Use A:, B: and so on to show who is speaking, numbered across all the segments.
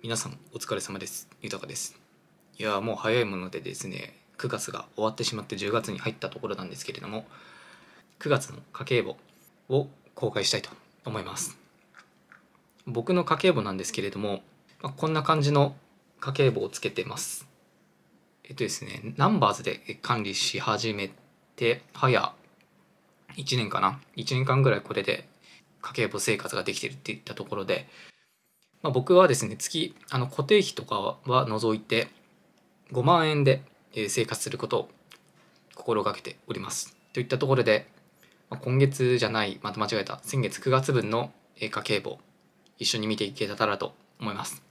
A: 皆さんお疲れ様です。豊かです。いやもう早いものでですね、9月が終わってしまって10月に入ったところなんですけれども、9月の家計簿を公開したいと思います。僕の家計簿なんですけれども、まあ、こんな感じの家計簿をつけてます。えっとですね、ナンバーズで管理し始めて、早1年かな ?1 年間ぐらいこれで家計簿生活ができてるっていったところで、まあ、僕はですね月あの固定費とかは除いて5万円で生活することを心がけておりますといったところで、まあ、今月じゃないまた間違えた先月9月分の家計簿一緒に見ていけたらと思います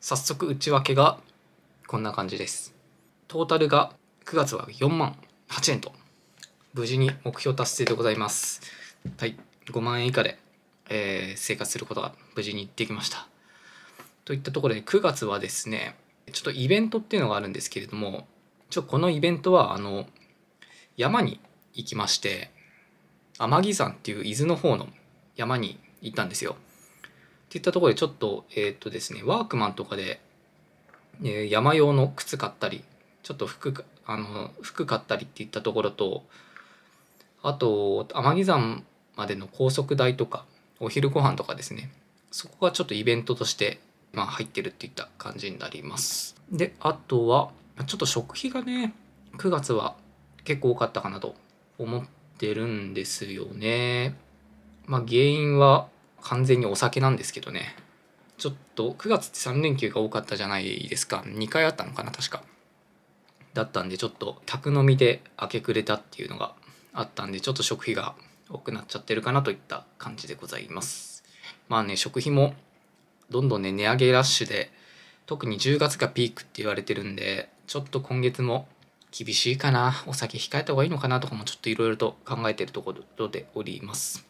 A: 早速内訳がこんな感じですトータルが9月は4万8円と無事に目標達成でございますはい5万円以下でえー、生活することが無事にできました。といったところで9月はですねちょっとイベントっていうのがあるんですけれどもちょこのイベントはあの山に行きまして天城山っていう伊豆の方の山に行ったんですよ。っていったところでちょっとえー、っとですねワークマンとかで、え山用の靴買ったりちょっと服あの服買ったりっていったところとあと天城山までの高速代とかお昼ご飯とかですね。そこがちょっとイベントとして、まあ、入ってるっていった感じになります。で、あとは、ちょっと食費がね、9月は結構多かったかなと思ってるんですよね。まあ、原因は完全にお酒なんですけどね。ちょっと9月って3連休が多かったじゃないですか。2回あったのかな、確か。だったんで、ちょっと宅飲みで明け暮れたっていうのがあったんで、ちょっと食費が多くなっちゃってるかなといった感じでございます。まあね、食費もどんどんね、値上げラッシュで、特に10月がピークって言われてるんで、ちょっと今月も厳しいかな、お酒控えた方がいいのかなとかもちょっといろいろと考えてるところでおります。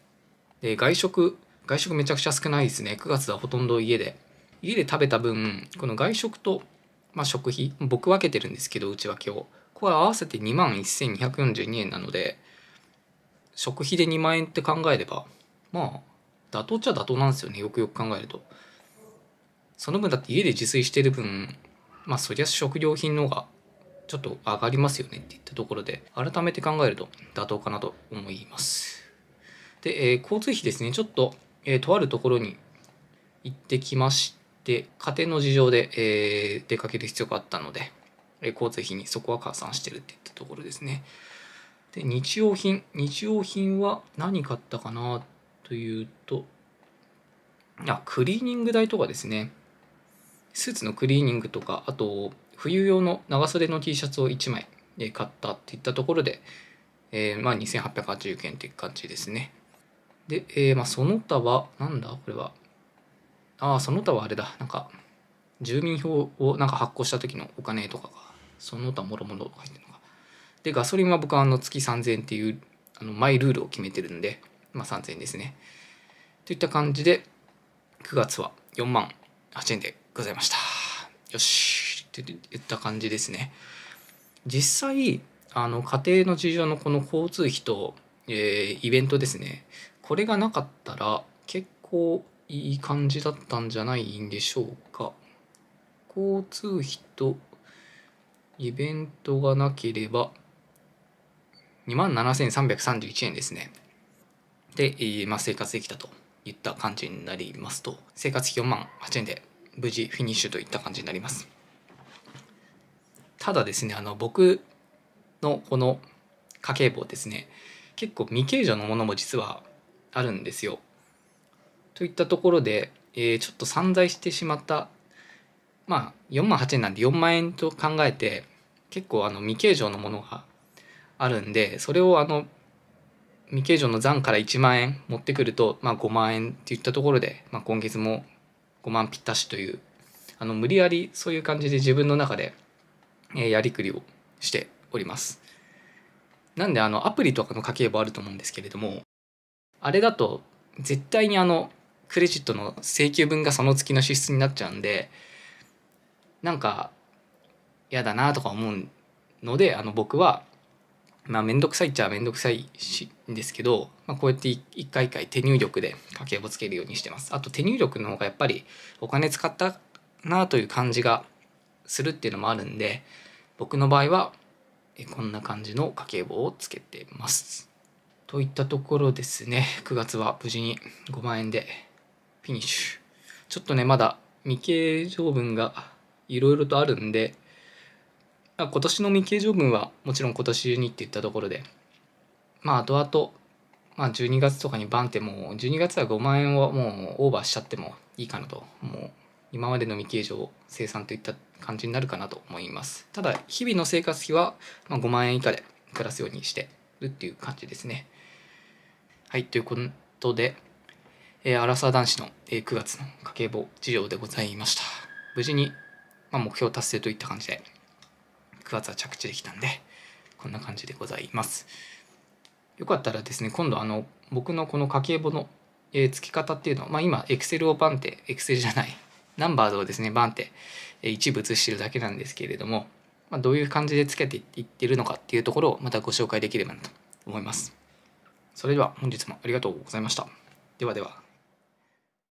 A: で、外食、外食めちゃくちゃ少ないですね。9月はほとんど家で。家で食べた分、この外食と、まあ、食費、僕分けてるんですけど、うちは今日。これ合わせて2万1242円なので、食費で2万円って考えれば、まあ、妥当っちゃ妥当なんですよね。よくよく考えると。その分だって家で自炊してる分、まあそりゃ食料品の方がちょっと上がりますよねっていったところで、改めて考えると妥当かなと思います。で、えー、交通費ですね。ちょっと、えー、とあるところに行ってきまして、家庭の事情で、えー、出かける必要があったので、え交通費にそこは加算してるっていったところですね。で、日用品。日用品は何買ったかなというと、あ、クリーニング代とかですね。スーツのクリーニングとか、あと、冬用の長袖の T シャツを1枚買ったっていったところで、えー、まあ2880円っていう感じですね。で、えー、まあその他は、なんだこれは。ああ、その他はあれだ。なんか、住民票をなんか発行した時のお金とかが、その他もろもろ入ってるのか。で、ガソリンは僕はあの月3000円っていう、あのマイルールを決めてるんで、まあ3000円ですね。といった感じで、9月は4万8 0 0円でございました。よしって言った感じですね。実際、あの家庭の事情のこの交通費と、えー、イベントですね。これがなかったら結構いい感じだったんじゃないんでしょうか。交通費とイベントがなければ
B: 27,331
A: 円ですね。で、まあ、生活できたといった感じになりますと、生活費4万8円で無事フィニッシュといった感じになります。ただですね、あの、僕のこの家計簿ですね、結構未計上のものも実はあるんですよ。といったところで、えー、ちょっと散財してしまった、まあ、4万8円なんで4万円と考えて、結構あの未計上のものがあるんでそれをあの未計上の残から1万円持ってくると、まあ、5万円っていったところで、まあ、今月も5万ぴったしというあの無理やりそういう感じで自分の中で、えやりくりをしております。なんであのアプリとかの家計簿あると思うんですけれどもあれだと絶対にあのクレジットの請求分がその月の支出になっちゃうんでなんか嫌だなとか思うのであの僕はまあ、めんどくさいっちゃめんどくさいしんですけど、まあ、こうやって一回一回手入力で家計簿つけるようにしてます。あと手入力の方がやっぱりお金使ったなという感じがするっていうのもあるんで、僕の場合はこんな感じの家計簿をつけてます。といったところですね。9月は無事に5万円でフィニッシュ。ちょっとね、まだ未計上分がいろいろとあるんで、今年の未形状分はもちろん今年中にって言ったところで、まあ後々、まあ12月とかにバンってもう12月は5万円はもうオーバーしちゃってもいいかなと、もう今までの未形を生産といった感じになるかなと思います。ただ日々の生活費はま5万円以下で暮らすようにしてるっていう感じですね。はい、ということで、えー、アラサー男子の、えー、9月の家計簿事情でございました。無事に、まあ、目標達成といった感じで9月は着地できたんでこんな感じでございます。よかったらですね今度あの僕のこの家計簿の、えー、付き方っていうのは、まあ、今 Excel をバンって Excel じゃないナンバーズをですねバンって、えー、一部映してるだけなんですけれども、まあ、どういう感じでつけていってるのかっていうところをまたご紹介できればなと思います。それでは本日もありがとうございました。ではでは。